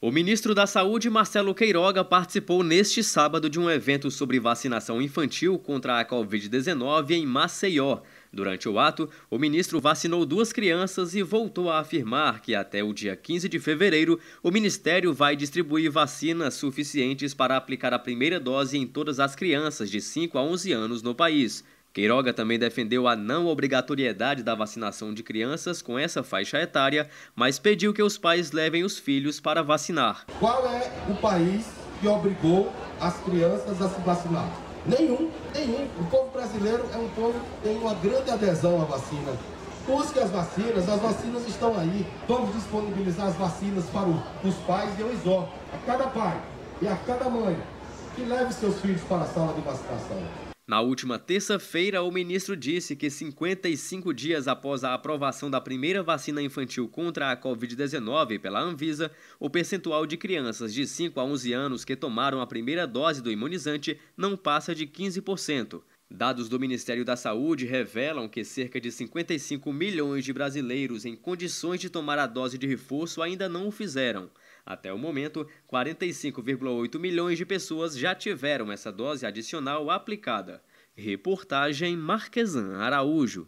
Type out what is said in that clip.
O ministro da Saúde, Marcelo Queiroga, participou neste sábado de um evento sobre vacinação infantil contra a Covid-19 em Maceió. Durante o ato, o ministro vacinou duas crianças e voltou a afirmar que até o dia 15 de fevereiro, o ministério vai distribuir vacinas suficientes para aplicar a primeira dose em todas as crianças de 5 a 11 anos no país. Queiroga também defendeu a não obrigatoriedade da vacinação de crianças com essa faixa etária, mas pediu que os pais levem os filhos para vacinar. Qual é o país que obrigou as crianças a se vacinar? Nenhum, nenhum. O povo brasileiro é um povo que tem uma grande adesão à vacina. Busque as vacinas, as vacinas estão aí. Vamos disponibilizar as vacinas para os pais e eu exorto a cada pai e a cada mãe que leve seus filhos para a sala de vacinação. Na última terça-feira, o ministro disse que 55 dias após a aprovação da primeira vacina infantil contra a Covid-19 pela Anvisa, o percentual de crianças de 5 a 11 anos que tomaram a primeira dose do imunizante não passa de 15%. Dados do Ministério da Saúde revelam que cerca de 55 milhões de brasileiros em condições de tomar a dose de reforço ainda não o fizeram. Até o momento, 45,8 milhões de pessoas já tiveram essa dose adicional aplicada. Reportagem Marquesan Araújo.